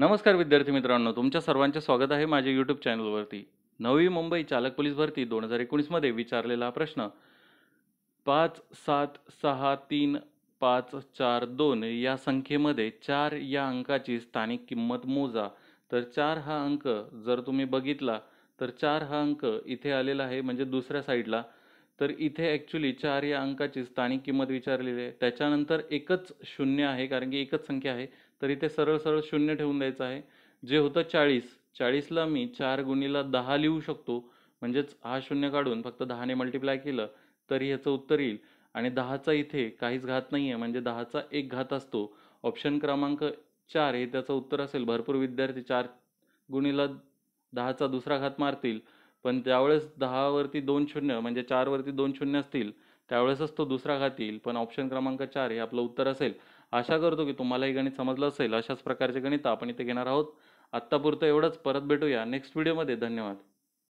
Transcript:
नमस्कार विद्यार्थी मित्रांनो तुमच्या सर्वांचे स्वागत आहे माझ्या यूट्यूब चॅनलवरती नवी मुंबई चालक पोलीस भरती दोन हजार एकोणीसमध्ये विचारलेला प्रश्न पाच सात सहा तीन पाच चार दोन या संख्येमध्ये चार या अंकाची स्थानिक किंमत मोजा तर चार हा अंक जर तुम्ही बघितला तर चार हा अंक इथे आलेला आहे म्हणजे दुसऱ्या साईडला तर इथे ॲक्च्युली चार या अंकाची स्थानिक किंमत विचारलेली आहे त्याच्यानंतर एकच शून्य आहे कारण की एकच संख्या आहे तर इथे सरळ सरळ शून्य ठेवून द्यायचं आहे जे होतं चाळीस चाळीसला मी चार गुणीला दहा लिहू शकतो म्हणजेच हा शून्य काढून फक्त दहाने मल्टिप्लाय केलं तरी ह्याचं उत्तर येईल आणि दहाचा इथे काहीच घात नाही आहे म्हणजे दहाचा एक घात असतो ऑप्शन क्रमांक चार हे त्याचं उत्तर असेल भरपूर विद्यार्थी चार गुणीला दहाचा दुसरा घात मारतील पण ज्यावेळेस दहावरती दोन शून्य म्हणजे चारवरती दोन शून्य असतील त्यावेळेसच तो दुसरा घात येईल पण ऑप्शन क्रमांक चार हे आपलं उत्तर असेल आशा करतो की तुम्हाला हे गणित समजलं असेल अशाच प्रकारचे गणित आपण इथे घेणार आहोत आत्तापुरतं एवढंच परत भेटूया नेक्स्ट व्हिडिओमध्ये धन्यवाद